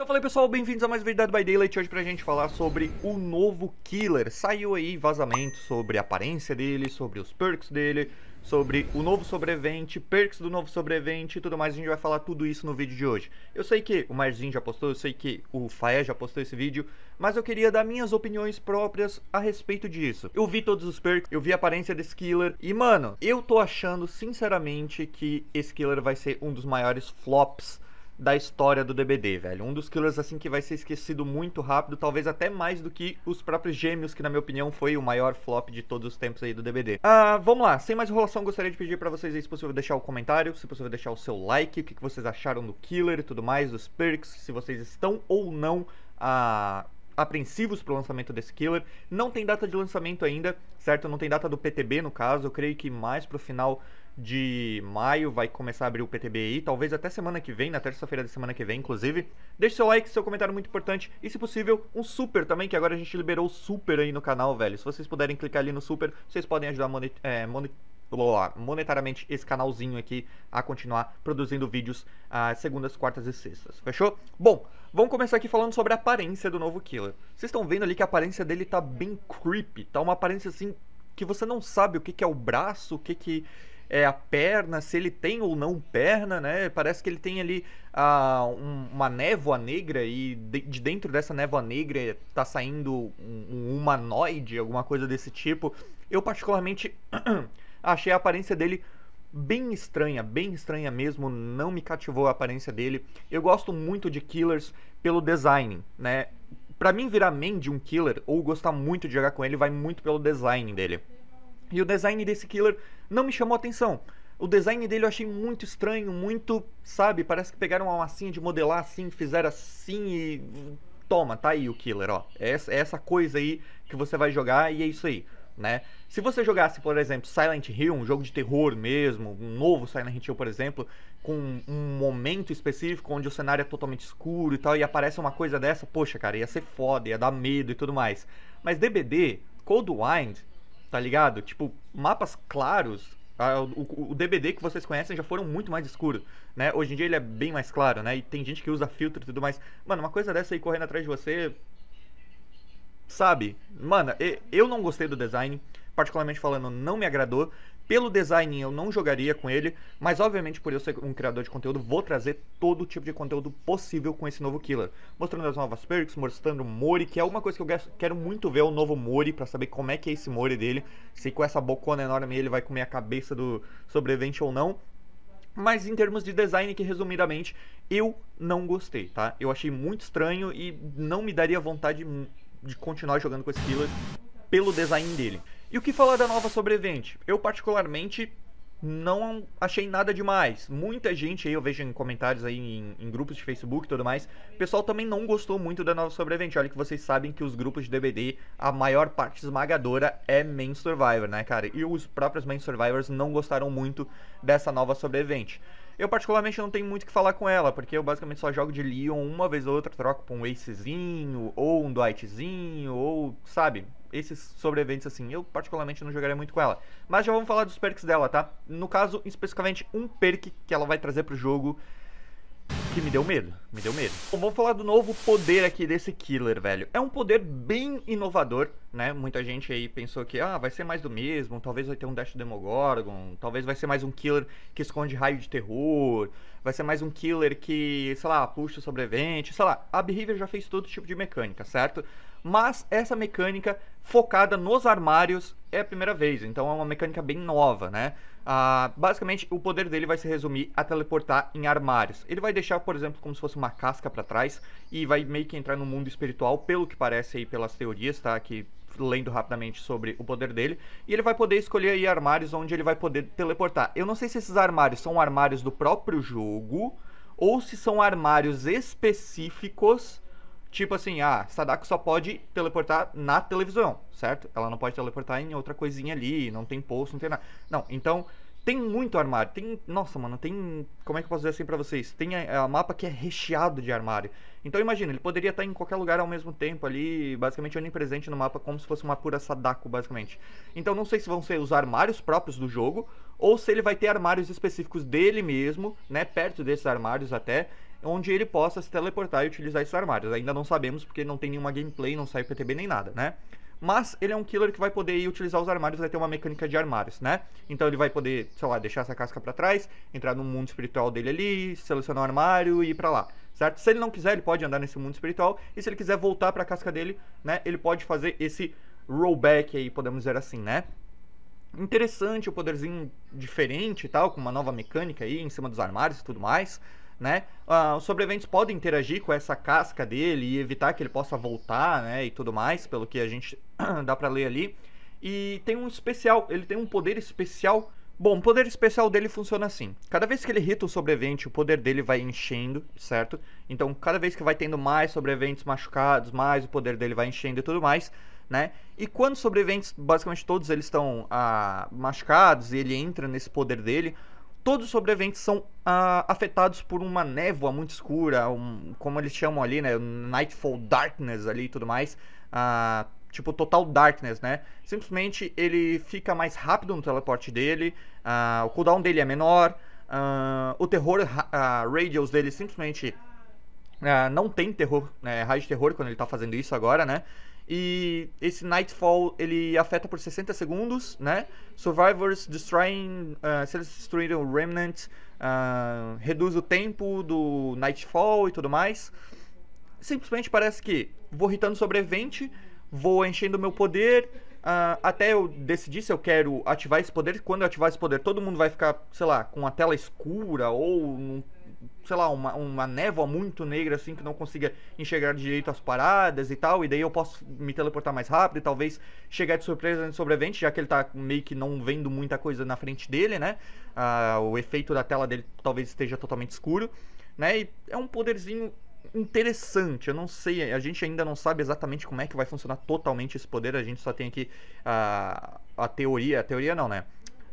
Então falei pessoal, bem-vindos a mais verdade by Daylight hoje pra gente falar sobre o novo Killer. Saiu aí vazamento sobre a aparência dele, sobre os perks dele, sobre o novo sobrevivente, perks do novo sobrevivente e tudo mais. A gente vai falar tudo isso no vídeo de hoje. Eu sei que o Marzinho já postou, eu sei que o Faé já postou esse vídeo, mas eu queria dar minhas opiniões próprias a respeito disso. Eu vi todos os perks, eu vi a aparência desse Killer e, mano, eu tô achando sinceramente que esse Killer vai ser um dos maiores flops da história do DBD, velho. Um dos killers assim que vai ser esquecido muito rápido, talvez até mais do que os próprios Gêmeos, que na minha opinião foi o maior flop de todos os tempos aí do DBD. Ah, vamos lá. Sem mais enrolação, gostaria de pedir para vocês aí, se possível, deixar o um comentário, se possível, deixar o seu like, o que vocês acharam do killer e tudo mais, dos perks, se vocês estão ou não a ah, apreensivos para o lançamento desse killer. Não tem data de lançamento ainda, certo? Não tem data do PTB no caso. Eu creio que mais para o final de maio vai começar a abrir o PTBI, talvez até semana que vem, na terça-feira da semana que vem, inclusive. Deixe seu like, seu comentário muito importante e, se possível, um super também, que agora a gente liberou o super aí no canal, velho. Se vocês puderem clicar ali no super, vocês podem ajudar monet, é, monet, monetariamente esse canalzinho aqui a continuar produzindo vídeos ah, segundas, quartas e sextas, fechou? Bom, vamos começar aqui falando sobre a aparência do novo Killer. Vocês estão vendo ali que a aparência dele tá bem creepy, tá uma aparência assim que você não sabe o que, que é o braço, o que que é, a perna, se ele tem ou não perna, né? Parece que ele tem ali a ah, um, uma névoa negra e de, de, dentro dessa névoa negra tá saindo um, um humanoide, alguma coisa desse tipo. Eu particularmente achei a aparência dele bem estranha, bem estranha mesmo, não me cativou a aparência dele. Eu gosto muito de Killers pelo design, né? Pra mim virar main de um killer ou gostar muito de jogar com ele vai muito pelo design dele. E o design desse killer não me chamou atenção. O design dele eu achei muito estranho, muito, sabe, parece que pegaram uma massinha de modelar assim, fizeram assim e toma, tá aí o killer, ó. É, é essa coisa aí que você vai jogar e é isso aí, né? Se você jogasse, por exemplo, Silent Hill, um jogo de terror mesmo, um novo Silent Hill, por exemplo, com um momento específico onde o cenário é totalmente escuro e tal, e aparece uma coisa dessa, poxa, cara, ia ser foda, ia dar medo e tudo mais. Mas DBD, Cold Wind, tá ligado? Tipo, mapas claros, o, DBD que vocês conhecem já foram muito mais escuros, né? Hoje em dia ele é bem mais claro, né? E tem gente que usa filtro e tudo mais. Mano, uma coisa dessa aí correndo atrás de você. Sabe? Mano, eu não gostei do design. Particularmente falando, não me agradou. Pelo design eu não jogaria com ele, mas obviamente por eu ser um criador de conteúdo, vou trazer todo tipo de conteúdo possível com esse novo Killer. Mostrando as novas perks, mostrando o Mori, que é uma coisa que eu quero muito ver o novo Mori, para saber como é que é esse Mori dele, se com essa bocona enorme ele vai comer a cabeça do sobrevivente ou não. Mas em termos de design, que resumidamente, eu não gostei, tá? Eu achei muito estranho e não me daria vontade de continuar jogando com esse Killer pelo design dele. E o que falar da nova sobrevivente? Eu, particularmente, não achei nada demais. Muita gente aí, eu vejo em comentários aí, em, em grupos de Facebook e tudo mais, o pessoal também não gostou muito da nova sobrevivente. Olha que vocês sabem que os grupos de DBD, a maior parte esmagadora é Main Survivor, né, cara? E os próprios Main Survivors não gostaram muito dessa nova sobrevivente. Eu, particularmente, não tenho muito o que falar com ela, porque eu basicamente só jogo de Leon uma vez ou outra, troco por um Acezinho, ou um Dwightzinho, ou, sabe, esses sobreviventes assim. Eu, particularmente, não jogaria muito com ela. Mas já vamos falar dos perks dela, tá? No caso, especificamente, um perk que ela vai trazer pro jogo, que me deu medo, me deu medo. Bom, vamos falar do novo poder aqui desse Killer, velho. É um poder bem inovador, né? Muita gente aí pensou que, ah, vai ser mais do mesmo, talvez vai ter um Dash Demogorgon, talvez vai ser mais um Killer que esconde raio de terror, vai ser mais um Killer que, sei lá, puxa o sobrevivente, sei lá. A Behavior já fez todo tipo de mecânica, certo? Mas essa mecânica focada nos armários, é a primeira vez, então é uma mecânica bem nova, né? Ah, basicamente, o poder dele vai se resumir a teleportar em armários. Ele vai deixar, por exemplo, como se fosse uma casca para trás e vai meio que entrar no mundo espiritual, pelo que parece aí pelas teorias, tá? Que lendo rapidamente sobre o poder dele, e ele vai poder escolher aí armários onde ele vai poder teleportar. Eu não sei se esses armários são armários do próprio jogo ou se são armários específicos Tipo assim, ah, Sadako só pode teleportar na televisão, certo? Ela não pode teleportar em outra coisinha ali, não tem poço, não tem nada. Não, então tem muito armário, tem, nossa, mano, tem, como é que eu posso dizer assim para vocês? Tem a, a, mapa que é recheado de armário. Então imagina, ele poderia estar em qualquer lugar ao mesmo tempo ali, basicamente onipresente no mapa, como se fosse uma pura Sadako, basicamente. Então não sei se vão ser os armários próprios do jogo, ou se ele vai ter armários específicos dele mesmo, né, perto desses armários até, onde ele possa se teleportar e utilizar esses armários. Ainda não sabemos porque não tem nenhuma gameplay, não sai PTB nem nada, né? Mas ele é um killer que vai poder ir utilizar os armários, vai ter uma mecânica de armários, né? Então ele vai poder, sei lá, deixar essa casca para trás, entrar no mundo espiritual dele ali, selecionar o armário e ir para lá, certo? Se ele não quiser, ele pode andar nesse mundo espiritual, e se ele quiser voltar para a casca dele, né, ele pode fazer esse rollback aí, podemos dizer assim, né? Interessante o poderzinho diferente e tal, com uma nova mecânica aí em cima dos armários e tudo mais né? Ah, os sobreviventes podem interagir com essa casca dele e evitar que ele possa voltar, né? E tudo mais, pelo que a gente dá para ler ali. E tem um especial, ele tem um poder especial. Bom, o poder especial dele funciona assim. Cada vez que ele irrita o sobrevivente, o poder dele vai enchendo, certo? Então, cada vez que vai tendo mais sobreviventes machucados, mais o poder dele vai enchendo e tudo mais. Né? E quando sobreviventes, basicamente todos eles estão ah, machucados e ele entra nesse poder dele, todos os sobreviventes são ah, afetados por uma névoa muito escura, um, como eles chamam ali, né? Nightfall Darkness ali e tudo mais. Ah, tipo total darkness, né? Simplesmente ele fica mais rápido no teleporte dele, uh, o cooldown dele é menor, uh, o terror uh, radius dele simplesmente não tem terror, né? raio de terror quando ele tá fazendo isso agora, né? E esse Nightfall, ele afeta por 60 segundos, né? Survivors destroying... Uh, se eles destruíram o Remnant, uh, reduz o tempo do Nightfall e tudo mais. Simplesmente parece que vou hitando sobrevivente, vou enchendo meu poder... Uh, até eu decidir se eu quero ativar esse poder. Quando eu ativar esse poder, todo mundo vai ficar, sei lá, com a tela escura ou num sei lá, uma, uma névoa muito negra, assim, que não consiga enxergar direito as paradas e tal, e daí eu posso me teleportar mais rápido e talvez chegar de surpresa no sobrevivente, já que ele tá meio que não vendo muita coisa na frente dele, né? Ah, o efeito da tela dele talvez esteja totalmente escuro, né? E é um poderzinho interessante. Eu não sei, a gente ainda não sabe exatamente como é que vai funcionar totalmente esse poder. A gente só tem aqui a, a teoria, a teoria não, né?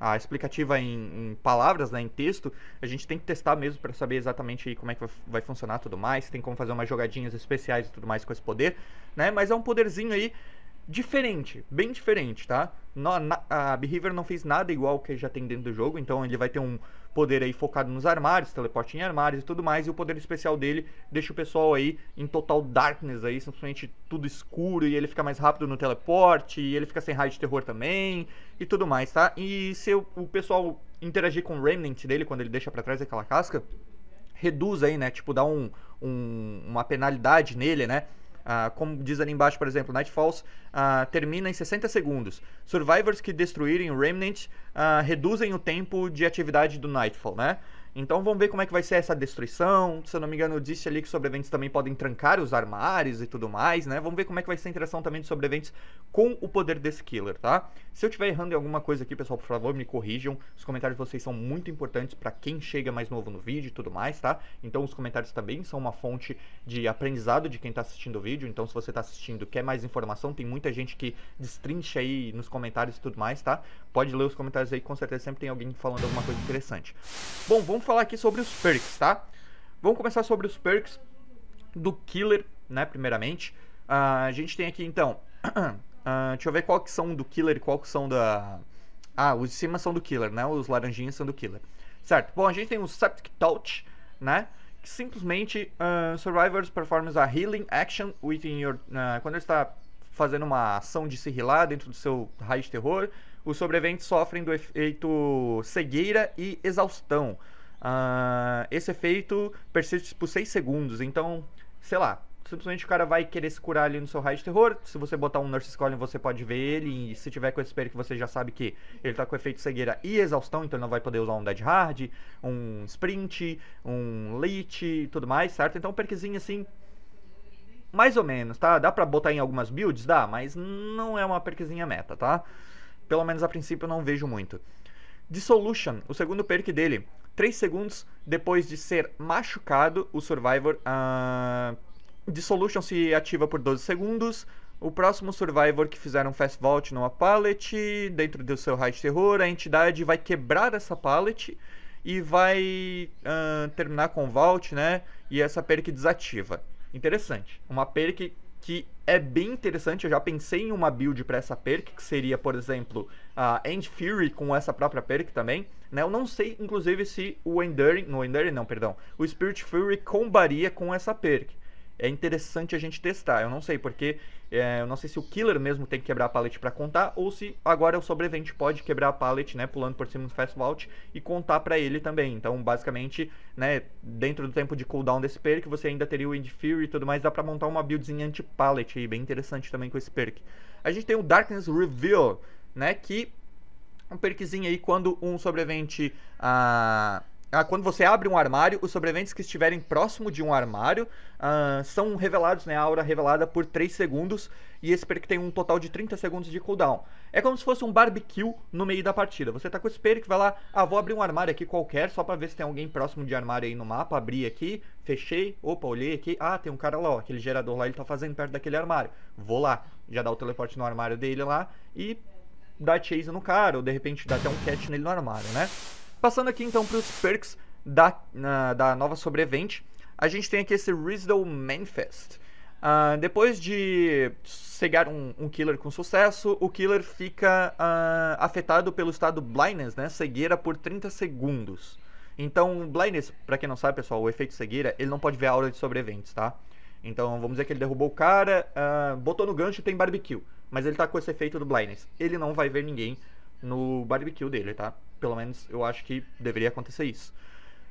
a explicativa em, em, palavras, né, em texto, a gente tem que testar mesmo para saber exatamente como é que vai funcionar tudo mais, tem como fazer umas jogadinhas especiais e tudo mais com esse poder, né? Mas é um poderzinho aí diferente, bem diferente, tá? na, a Behavior não fez nada igual que já tem dentro do jogo, então ele vai ter um poder aí focado nos armários, teleporte em armários e tudo mais, e o poder especial dele deixa o pessoal aí em total darkness aí, simplesmente tudo escuro, e ele fica mais rápido no teleporte, e ele fica sem raio de terror também, e tudo mais, tá? E se o, o pessoal interagir com o Remnant dele, quando ele deixa para trás aquela casca, reduz aí, né? Tipo, dá um, um, uma penalidade nele, né? Ah, como diz ali embaixo, por exemplo, Nightfalls ah, termina em 60 segundos. Survivors que destruírem o Remnant ah, reduzem o tempo de atividade do Nightfall, né? Então vamos ver como é que vai ser essa destruição. Se eu não me engano, disse ali que sobreviventes também podem trancar os armários e tudo mais, né? Vamos ver como é que vai ser a interação também de sobreviventes com o poder desse killer, tá? Se eu estiver errando em alguma coisa aqui, pessoal, por favor, me corrijam. Os comentários de vocês são muito importantes para quem chega mais novo no vídeo e tudo mais, tá? Então os comentários também são uma fonte de aprendizado de quem tá assistindo o vídeo. Então se você tá assistindo, quer mais informação, tem muita gente que destrincha aí nos comentários e tudo mais, tá? Pode ler os comentários aí, com certeza sempre tem alguém falando alguma coisa interessante. Bom, vamos vamos falar aqui sobre os perks, tá? Vamos começar sobre os perks do Killer, né, primeiramente. Uh, a gente tem aqui, então... Uh, deixa eu ver qual que são do Killer e qual que são da... Ah, os de cima são do Killer, né? Os laranjinhos são do Killer. Certo. Bom, a gente tem o Septic Touch, né? Que simplesmente uh, Survivors performs a healing action within your... Uh, quando ele está fazendo uma ação de se healar dentro do seu raio de terror, os sobreviventes sofrem do efeito cegueira e exaustão. Uh, esse efeito persiste por tipo, 6 segundos, então, sei lá, simplesmente o cara vai querer se curar ali no seu raio de terror. Se você botar um Nurse Calling, você pode ver ele. E se tiver com esse perigo que você já sabe que ele tá com efeito cegueira e exaustão, então ele não vai poder usar um Dead Hard, um Sprint, um Leech e tudo mais, certo? Então, um perquezinho assim. Mais ou menos, tá? Dá pra botar em algumas builds? Dá, mas não é uma perquezinha meta, tá? Pelo menos a princípio eu não vejo muito. Dissolution, o segundo perk dele, 3 segundos depois de ser machucado, o Survivor. Uh, Dissolution se ativa por 12 segundos. O próximo Survivor que fizer um Fast Vault numa pallet, dentro do seu raio de terror, a entidade vai quebrar essa pallet e vai uh, terminar com o Vault, né? E essa perk desativa. Interessante. Uma perk que é bem interessante. Eu já pensei em uma build para essa perk, que seria, por exemplo, a End Fury com essa própria perk também. Né? Eu não sei, inclusive, se o Enduring, no Enduring não, perdão, o Spirit Fury combaria com essa perk. É interessante a gente testar, eu não sei, porque é, eu não sei se o Killer mesmo tem que quebrar a pallet para contar, ou se agora o sobrevivente pode quebrar a pallet, né, pulando por cima do Fast Vault e contar para ele também. Então, basicamente, né, dentro do tempo de cooldown desse perk, você ainda teria o End Fury e tudo mais, dá pra montar uma buildzinha anti-pallet aí, bem interessante também com esse perk. A gente tem o Darkness Reveal, né, que um perkzinho aí quando um sobrevivente. Ah, ah, quando você abre um armário, os sobreviventes que estiverem próximo de um armário ah, são revelados, né? A aura revelada por 3 segundos. E esse perk tem um total de 30 segundos de cooldown. É como se fosse um barbecue no meio da partida. Você tá com esse perk, vai lá, ah, vou abrir um armário aqui qualquer, só pra ver se tem alguém próximo de armário aí no mapa. Abri aqui, fechei, opa, olhei aqui. Ah, tem um cara lá, ó, aquele gerador lá, ele tá fazendo perto daquele armário. Vou lá, já dá o teleporte no armário dele lá e dá chase no cara, ou de repente dá até um catch nele no armário, né? Passando aqui então para os perks da, uh, da nova sobrevivente, a gente tem aqui esse Rizdal Manifest. Uh, depois de cegar um, um, killer com sucesso, o killer fica uh, afetado pelo estado blindness, né? Cegueira por 30 segundos. Então, blindness, para quem não sabe, pessoal, o efeito cegueira, ele não pode ver a aura de sobreviventes, tá? Então vamos dizer que ele derrubou o cara, uh, botou no gancho e tem barbecue. Mas ele tá com esse efeito do blindness. Ele não vai ver ninguém no barbecue dele, tá? Pelo menos eu acho que deveria acontecer isso.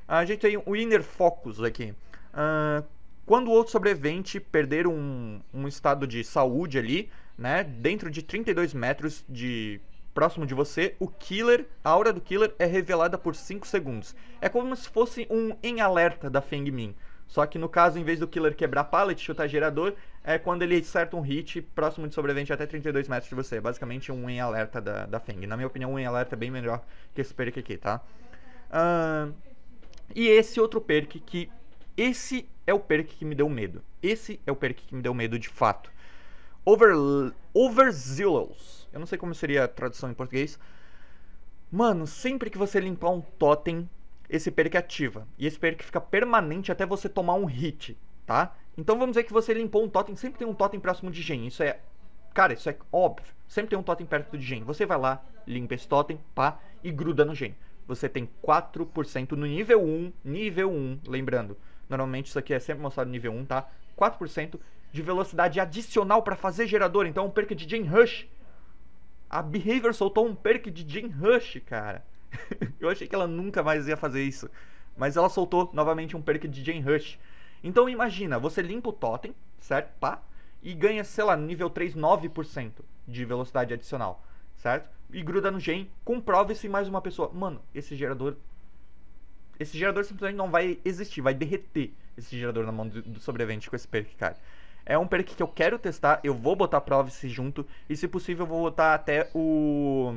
A gente tem o Inner Focus aqui. Uh, quando o outro sobrevivente perder um, um estado de saúde ali, né? Dentro de 32 metros de próximo de você, o killer, a aura do killer é revelada por 5 segundos. É como se fosse um em alerta da Feng Min. Só que no caso, em vez do killer quebrar pallet, chutar gerador, é quando ele acerta um hit próximo de sobrevivente até 32 metros de você. Basicamente um em alerta da, da Feng. Na minha opinião, um em alerta é bem melhor que esse perk aqui, tá? Uh, e esse outro perk que... Esse é o perk que me deu medo. Esse é o perk que me deu medo de fato. Over, overzealous. Eu não sei como seria a tradução em português. Mano, sempre que você limpar um totem esse perk ativa. E esse perk fica permanente até você tomar um hit, tá? Então vamos dizer que você limpou um totem, sempre tem um totem próximo de gen. Isso é. Cara, isso é óbvio. Sempre tem um totem perto de gen. Você vai lá, limpa esse totem, pá, e gruda no gen. Você tem 4% no nível 1, nível 1, lembrando. Normalmente isso aqui é sempre mostrado no nível 1, tá? 4% de velocidade adicional para fazer gerador. Então é um perk de gen rush. A Behavior soltou um perk de gen rush, cara. eu achei que ela nunca mais ia fazer isso. Mas ela soltou novamente um perk de Jane Rush. Então imagina, você limpa o totem, certo? Pá, e ganha, sei lá, nível 3, 9% de velocidade adicional, certo? E gruda no gen, comprova-se mais uma pessoa. Mano, esse gerador. Esse gerador simplesmente não vai existir, vai derreter esse gerador na mão do sobrevivente com esse perk, cara. É um perk que eu quero testar, eu vou botar Provice junto e se possível eu vou botar até o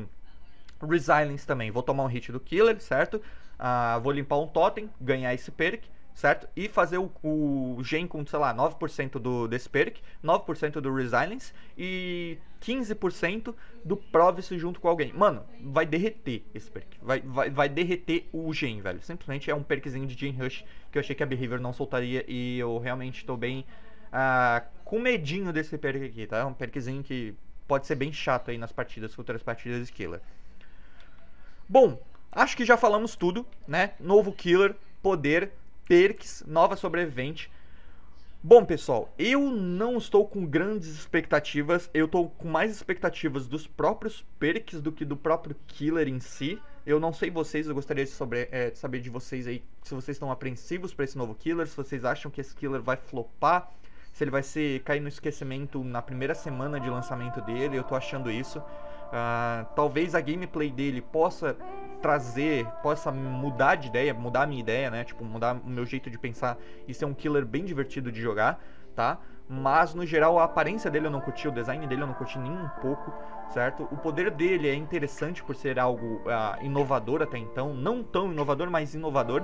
Resilience também. Vou tomar um hit do Killer, certo? Ah, vou limpar um totem, ganhar esse perk, certo? E fazer o, o gen com, sei lá, 9% do, desse perk, 9% do Resilience e 15% do Provice junto com alguém. Mano, vai derreter esse perk. Vai, vai, vai derreter o gen, velho. Simplesmente é um perkzinho de gen rush que eu achei que a Behavior não soltaria e eu realmente tô bem ah, com medinho desse perk aqui, tá? É um perkzinho que pode ser bem chato aí nas partidas, futuras partidas de Killer. Bom, acho que já falamos tudo, né? Novo killer, poder, perks, nova sobrevivente. Bom, pessoal, eu não estou com grandes expectativas, eu estou com mais expectativas dos próprios perks do que do próprio killer em si. Eu não sei vocês, eu gostaria de, sobre, é, de saber de vocês aí se vocês estão apreensivos para esse novo killer, se vocês acham que esse killer vai flopar, se ele vai ser cair no esquecimento na primeira semana de lançamento dele, eu estou achando isso. Uh, talvez a gameplay dele possa trazer, possa mudar de ideia, mudar a minha ideia, né? Tipo, mudar o meu jeito de pensar e ser é um killer bem divertido de jogar, tá? Mas no geral a aparência dele eu não curti, o design dele eu não curti nem um pouco, certo? O poder dele é interessante por ser algo uh, inovador até então, não tão inovador, mas inovador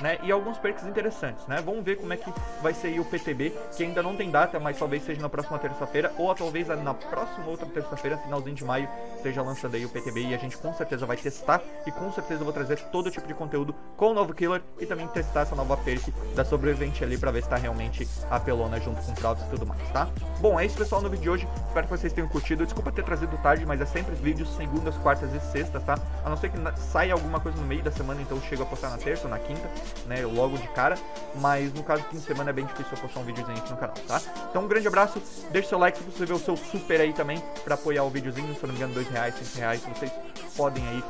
né? E alguns perks interessantes, né? Vamos ver como é que vai ser o PTB, que ainda não tem data, mas talvez seja na próxima terça-feira, ou talvez na próxima outra terça-feira, finalzinho de maio, seja lançado aí o PTB e a gente com certeza vai testar e com certeza vou trazer todo tipo de conteúdo com o novo Killer e também testar essa nova perk da sobrevivente ali pra ver se tá realmente apelona junto com fraudes e tudo mais, tá? Bom, é isso pessoal no vídeo de hoje, espero que vocês tenham curtido, desculpa ter trazido tarde, mas é sempre vídeos segundas, quartas e sextas, tá? A não ser que saia alguma coisa no meio da semana, então eu chego a postar na terça ou na quinta, né, logo de cara. Mas no caso, fim de semana é bem difícil eu postar um videozinho aqui no canal, tá? Então um grande abraço, deixa seu like se você vê o seu super aí também pra apoiar o videozinho, se eu não me engano, dois reais, cinco reais, vocês podem aí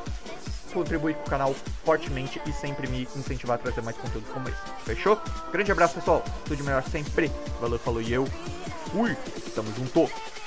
contribuir com o canal fortemente e sempre me incentivar a trazer mais conteúdo como esse. Fechou? Grande abraço, pessoal. Tudo de melhor sempre. Valeu, falou e eu fui. Tamo junto.